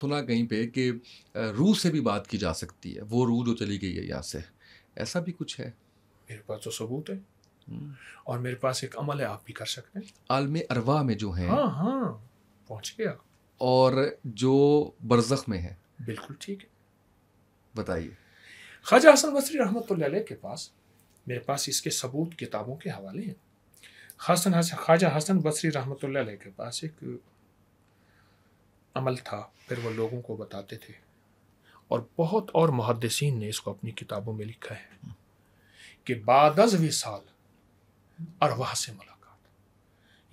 सुना कहीं पे कि रूह से भी बात की जा सकती है वो रूह जो चली गई है यहाँ से ऐसा भी कुछ है मेरे पास तो सबूत है हम्म। और मेरे पास एक अमल है आप भी कर सकते हैं आलम अरवा में जो है हाँ हाँ पहुँच गया और जो बरजख में है बिल्कुल ठीक है बताइए ख्वाजा हसन बसरी रहमत के पास मेरे पास इसके सबूत किताबों के हवाले हैं हसन ख्वाजा हसन बसरी रहमत के पास एक अमल था फिर वो लोगों को बताते थे और बहुत और मुहदसिन ने इसको अपनी किताबों में लिखा है कि बादज विसाल अरवाह से मुलाकात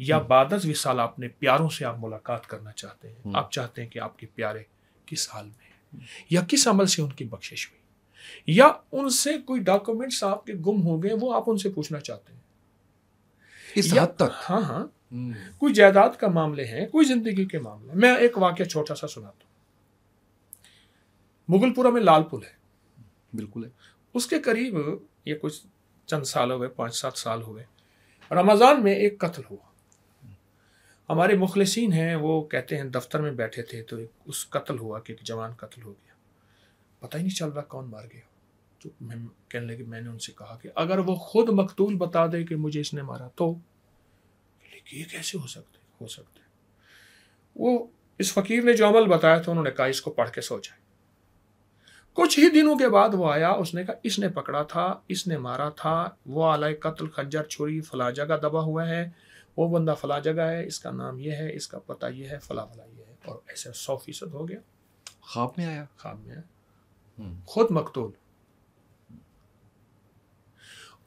या हम्म। बादज विसाल अपने प्यारों से आप मुलाकात करना चाहते हैं हम्म। आप चाहते हैं कि आपके प्यारे किस हाल में हम्म। या किस अमल से उनकी बख्शिश हुई या उनसे कोई डॉक्यूमेंट्स आपके गुम हो गए वो आप उनसे पूछना चाहते हैं इस हद तक हाँ हाँ Hmm. कोई जायदाद का मामले हैं कोई जिंदगी के मामले मैं एक वाक्य छोटा सा सुनाता हूँ मुगलपुरा में लाल पुल है बिल्कुल है उसके करीब ये कुछ चंद साल हुए पाँच सात साल हुए रमज़ान में एक कत्ल हुआ हमारे मुखलसिन हैं वो कहते हैं दफ्तर में बैठे थे तो एक उस कत्ल हुआ कि एक जवान कत्ल हो गया पता ही नहीं चल रहा कौन मार गया तो मैं कहने लगे मैंने उनसे कहा कि अगर वो खुद मकतूल बता दे कि मुझे इसने मारा तो कि ये कैसे हो सकते हो सकते वो इस फकीर ने जो अमल बताया था उन्होंने कहा इसको पढ़ के सोचा कुछ ही दिनों के बाद वो आया उसने कहा इसने पकड़ा था इसने मारा था वो आलाय कत्ल खंजर छुरी फला जगह दबा हुआ है वो बंदा फला जगह है इसका नाम ये है इसका पता ये है फला फला ये है और ऐसे सौ फीसद हो गया ख्वाब में आया ख्वाब में आया हम्म। खुद मकतूल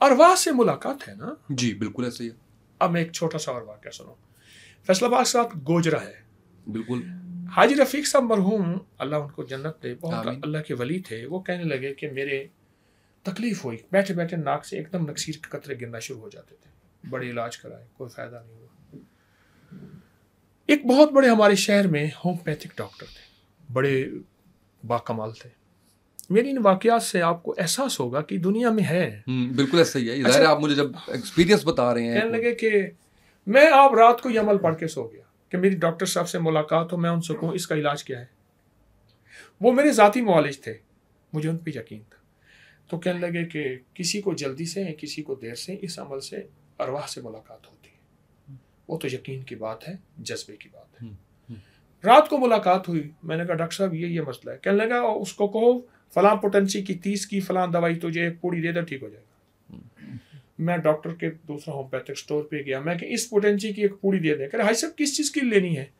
अरवा से मुलाकात है ना जी बिल्कुल ऐसे ही है अब मैं एक छोटा सा और वाक्य सुनो फैसलाबाद साथ गोजरा है बिल्कुल हाजी रफीक साहब मरहूम अल्लाह उनको जन्नत दे बहुत अल्लाह के वली थे वो कहने लगे कि मेरे तकलीफ हुई बैठे बैठे नाक से एकदम नक्सीर के कतरे गिरना शुरू हो जाते थे बड़े इलाज कराए कोई फ़ायदा नहीं हुआ एक बहुत बड़े हमारे शहर में होम्योपैथिक डॉक्टर थे बड़े बाकमाल थे मेरी इन वाकयात से आपको एहसास होगा कि दुनिया में है हम्म, बिल्कुल ऐसा ही है अच्छा, आप मुझे जब एक्सपीरियंस बता रहे हैं कहने तो- लगे कि मैं आप रात को यमल पढ़ के सो गया कि मेरी डॉक्टर साहब से मुलाकात हो मैं उनसे कहूँ इसका इलाज क्या है वो मेरे ज़ाती मालिज थे मुझे उन पर यकीन था तो कहने लगे कि किसी को जल्दी से किसी को देर से इस अमल से अरवाह से मुलाकात होती है वो तो यकीन की बात है जज्बे की बात है हम्म, हम्म। रात को मुलाकात हुई मैंने कहा डॉक्टर साहब ये ये मसला है कहने लगा उसको कहो फलां पोटेंसी की तीस की फलां दवाई तुझे तो एक पूरी दे दो ठीक हो जाएगा मैं डॉक्टर के दूसरा होम्योपैथिक स्टोर पे गया मैं इस पोटेंसी की एक पूरी दे दें कह रहे साहब किस चीज़ की लेनी है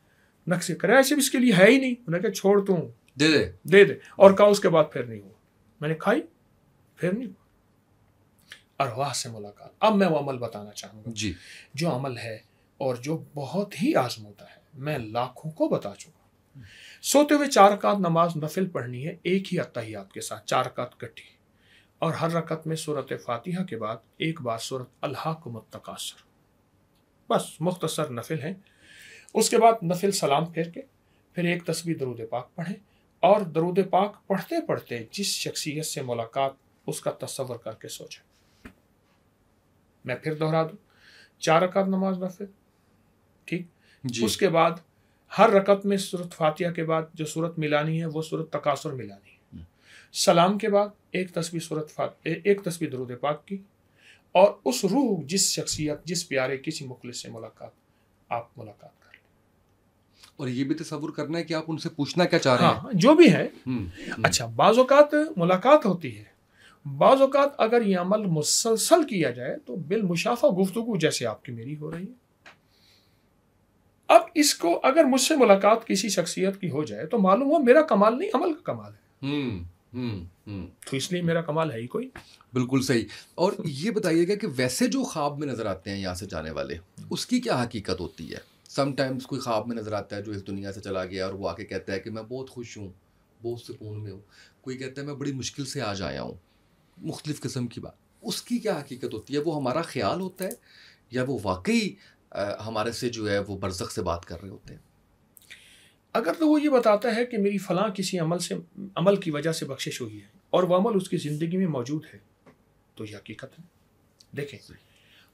नक्शे करे ऐसे इसके लिए है ही नहीं उन्हें कहा छोड़ तू दे दे दे दे और कहा उसके बाद फिर नहीं हुआ मैंने खाई फिर नहीं हुआ अरवाह से मुलाकात अब मैं वो अमल बताना चाहूँगा जी जो अमल है और जो बहुत ही आजमूदा है मैं लाखों को बता चुका सोते हुए चार रकात नमाज नफिल पढ़नी है एक ही अत्तहियात के साथ चार रकात इकट्ठी और हर रकत में सूरत फातिहा के बाद एक बार सूरत अल्लाह को मतकासर बस मुख्तसर नफिल हैं उसके बाद नफिल सलाम फेर के फिर एक तस्वीर दरूद पाक पढ़ें और दरूद पाक पढ़ते पढ़ते जिस शख्सियत से मुलाकात उसका तस्वर करके सोचें मैं फिर दोहरा दूँ चार रकात नमाज नफिल ठीक उसके बाद हर रकत में सूरत फातिया के बाद जो सूरत मिलानी है वो सूरत तकासुर मिलानी है हम्म। सलाम के बाद एक तस्वीर सूरत फात एक तस्वीर दरुद पाक की और उस रूह जिस शख्सियत जिस प्यारे किसी मुखलिस से मुलाकात आप मुलाकात कर लें और ये भी तस्वुर करना है कि आप उनसे पूछना क्या चाह रहे हैं हाँ, जो भी है हम्म, हम्म। अच्छा बाज़ात मुलाकात होती है बाज़ात अगर ये अमल मुसलसल किया जाए तो बिल मुशाफा गुफ्तु जैसे आपकी मेरी हो रही है अब इसको अगर मुझसे मुलाकात किसी शख्सियत की हो जाए तो मालूम हो मेरा कमाल नहीं अमल का कमाल है हम्म, हम्म, हम्म। तो इसलिए मेरा कमाल है ही कोई बिल्कुल सही और ये बताइएगा कि वैसे जो ख्वाब में नज़र आते हैं यहाँ से जाने वाले उसकी क्या हकीकत होती है समटाइम्स कोई ख्वाब में नज़र आता है जो इस दुनिया से चला गया और वो आके कहता है कि मैं बहुत खुश हूँ बहुत सुकून में हूँ कोई कहता है मैं बड़ी मुश्किल से आज आया हूँ मुख्तलिफ़ किस्म की बात उसकी क्या हकीकत होती है वो हमारा ख्याल होता है या वो वाकई हमारे से जो है वो बरसक से बात कर रहे होते हैं अगर तो वो ये बताता है कि मेरी फलां किसी अमल से अमल की वजह से बख्शिश हुई है और वह अमल उसकी ज़िंदगी में मौजूद है तो यह हकीकत है देखें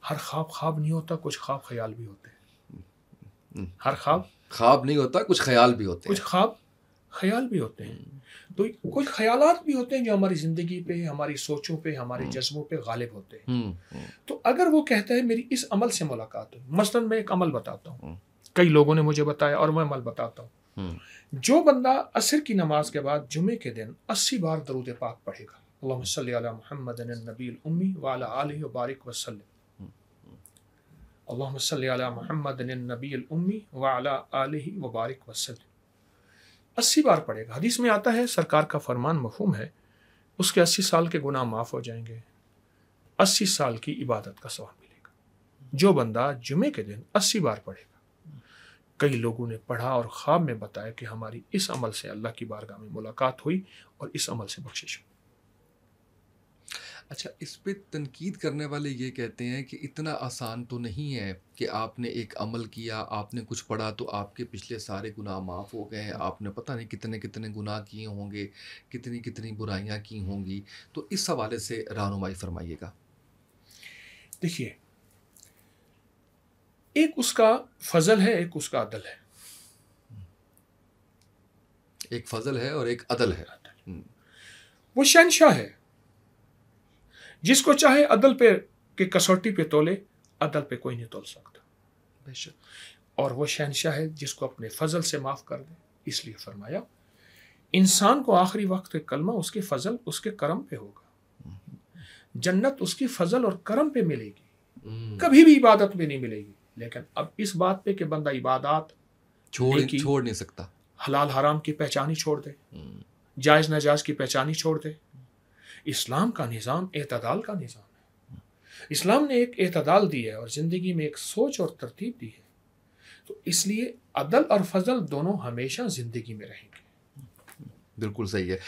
हर ख्वाब ख्वाब नहीं होता कुछ ख्वाब ख्याल भी होते हैं हम्म, हम्म। हर ख्वाब ख्वाब नहीं होता कुछ ख्याल भी होते कुछ ख्वाब ख्याल भी होते हैं हम्म। तो कुछ ख्याल भी होते हैं जो हमारी ज़िंदगी पे हमारी सोचों पे हमारे हम्म। जज्बों पे गालिब होते हैं हम्म, तो अगर वो कहता है मेरी इस अमल से मुलाकात हो मसलन मैं एक अमल बताता हूँ कई लोगों ने मुझे बताया और मैं अमल बताता हूँ जो बंदा असर की नमाज के बाद जुमे के दिन अस्सी बार दरूद पाक पढ़ेगा महमद नबील उम्मी वाला आलि बारिक वसलम उम्मी वबारक वसलम अस्सी बार पड़ेगा हदीस में आता है सरकार का फरमान मफहम है उसके अस्सी साल के गुनाह माफ़ हो जाएंगे अस्सी साल की इबादत का सवाल मिलेगा जो बंदा जुमे के दिन अस्सी बार पढ़ेगा कई लोगों ने पढ़ा और ख्वाब में बताया कि हमारी इस अमल से अल्लाह की बारगाह में मुलाकात हुई और इस अमल से बख्शिश हुई अच्छा इस पर तनकीद करने वाले ये कहते हैं कि इतना आसान तो नहीं है कि आपने एक अमल किया आपने कुछ पढ़ा तो आपके पिछले सारे गुनाह माफ़ हो गए हैं आपने पता नहीं कितने कितने गुनाह किए होंगे कितनी कितनी बुराइयाँ की होंगी तो इस हवाले से रहनुमाई फरमाइएगा देखिए एक उसका फजल है एक उसका अदल है एक फजल है और एक अदल है वो शहनशाह है जिसको चाहे अदल पे के कसौटी पे तोले अदल पे कोई नहीं तोल सकता बेशक और वो शहनशाह है जिसको अपने फजल से माफ़ कर दे इसलिए फरमाया इंसान को आखिरी वक्त कलमा उसके फजल उसके करम पे होगा जन्नत उसकी फजल और करम पे मिलेगी हम्म। कभी भी इबादत में नहीं मिलेगी लेकिन अब इस बात पे कि बंदा इबादत छोड़ छोड़ नहीं सकता हलाल हराम की पहचान ही छोड़ दे हम्म। जायज नाजायज की पहचान ही छोड़ दे इस्लाम का निज़ाम अतदाल का निज़ाम है इस्लाम ने एक अतदाल दी है और ज़िंदगी में एक सोच और तरतीब दी है तो इसलिए अदल और फजल दोनों हमेशा ज़िंदगी में रहेंगे बिल्कुल सही है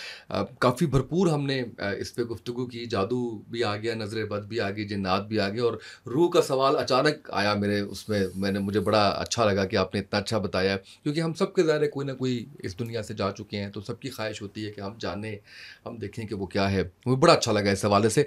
काफ़ी भरपूर हमने इस पर गुफ्तु की जादू भी आ गया नज़र बद भी आ गई जिन्नात भी आ गए और रूह का सवाल अचानक आया मेरे उसमें मैंने मुझे बड़ा अच्छा लगा कि आपने इतना अच्छा बताया क्योंकि हम सब के ज़ाहिर कोई ना कोई इस दुनिया से जा चुके हैं तो सबकी ख्वाहिश होती है कि हम जाने हम देखें कि वो क्या है मुझे बड़ा अच्छा लगा इस हवाले से